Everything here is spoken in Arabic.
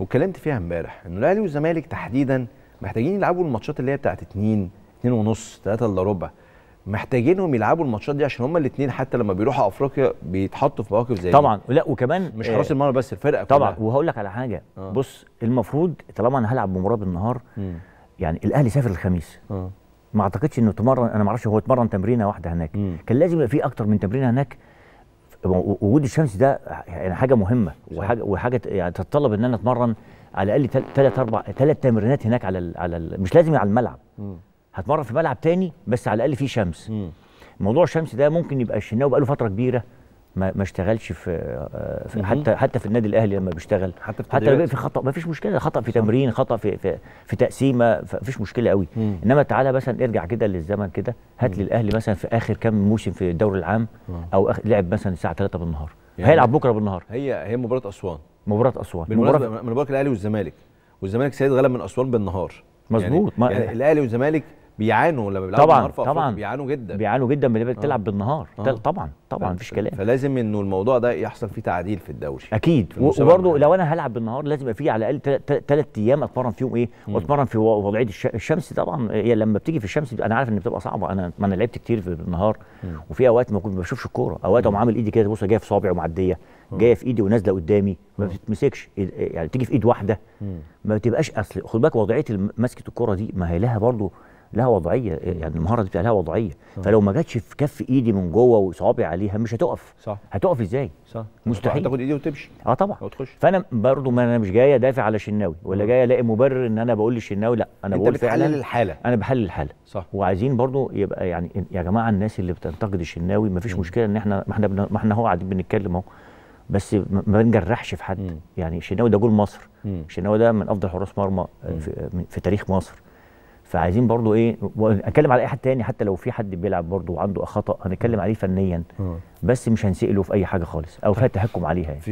واتكلمت فيها امبارح انه الاهلي والزمالك تحديدا محتاجين يلعبوا الماتشات اللي هي بتاعت 2 2 ونص 3 الا ربع محتاجينهم يلعبوا الماتشات دي عشان هما الاثنين حتى لما بيروحوا افريقيا بيتحطوا في مواقف زي طبعا لا وكمان مش آه، حراس المرمى بس الفرقه طبعا كلها. وهقول لك على حاجه آه. بص المفروض طالما انا هلعب بمباراه بالنهار م. يعني الاهلي سافر الخميس آه. ما اعتقدش انه تمرن انا ما اعرفش هو اتمرن تمرينه واحده هناك م. كان لازم يبقى في اكتر من تمرينه هناك وجود الشمس ده يعني حاجه مهمه وحاجه وحاجه يعني تتطلب ان انا اتمرن على الاقل ثلاث اربع ثلاث تمرينات هناك على الـ على الـ مش لازم على الملعب هتمرن في ملعب تاني بس على الاقل فيه شمس موضوع الشمس ده ممكن يبقى الشناوي بقاله فتره كبيره ما ما اشتغلش في, آه، في حتى حتى في النادي الاهلي لما بيشتغل حتى في حتى في خطا ما فيش مشكله خطا في تمرين خطا في في, في تقسيمه فيش مشكله قوي مم. انما تعالى مثلا ارجع كده للزمن كده هات لي الاهلي مثلا في اخر كام موسم في الدوري العام او لعب مثلا الساعه 3 بالنهار يعني هيلعب بكره بالنهار هي هي مباراه اسوان مباراه اسوان مباراه من مباراه الاهلي والزمالك والزمالك سيد غلب من اسوان بالنهار مظبوط يعني, يعني الاهلي والزمالك بيعانوا لما بيلعبوا طبعا في طبعا بيعانوا جدا بيعانوا جدا لما بتلعب آه. بالنهار آه. طبعا طبعا مفيش كلام فلازم انه الموضوع ده يحصل فيه تعديل في الدوري اكيد وبرده يعني. لو انا هلعب بالنهار لازم يبقى فيه على الاقل ثلاث ايام اتمرن فيهم ايه واتمرن في وضعيه الشمس طبعا هي لما بتيجي في الشمس انا عارف ان بتبقى صعبه انا ما انا لعبت كتير في النهار وفي اوقات ما بشوفش الكوره اوقات اقوم عامل ايدي كده بص جايه في صابعي ومعديه جايه في ايدي ونازله قدامي ما بتتمسكش يعني تيجي في ايد واحده ما بتبقاش اصل خد بالك وضعيه مسكه الكوره دي ما هي لها برضه لها وضعيه يعني المهاره دي لها وضعيه صح. فلو ما جاتش في كف ايدي من جوه وصوابعي عليها مش هتقف صح هتقف ازاي صح مستحيل تاخد ايدي وتمشي اه طبعا وتخش فانا برضو ما انا مش جاي دافع على شناوي ولا جاي الاقي مبرر ان انا بقول للشناوي لا انا بقول انت بتحلل الحاله انا بحلل الحاله صح وعايزين برضو يبقى يعني يا جماعه الناس اللي بتنتقد الشناوي ما فيش مشكله ان احنا ما احنا ما احنا اهو قاعدين بنتكلم اهو بس ما بنجرحش في حد مم. يعني الشناوي ده جول مصر الشناوي ده من افضل حراس مرمى في, في تاريخ مصر فعايزين برضو ايه اتكلم على اي حد تاني حتى لو في حد بيلعب برضو وعنده خطا هنتكلم عليه فنيا آه. بس مش هنسئله في اي حاجه خالص او فيها طيب. تحكم عليها يعني.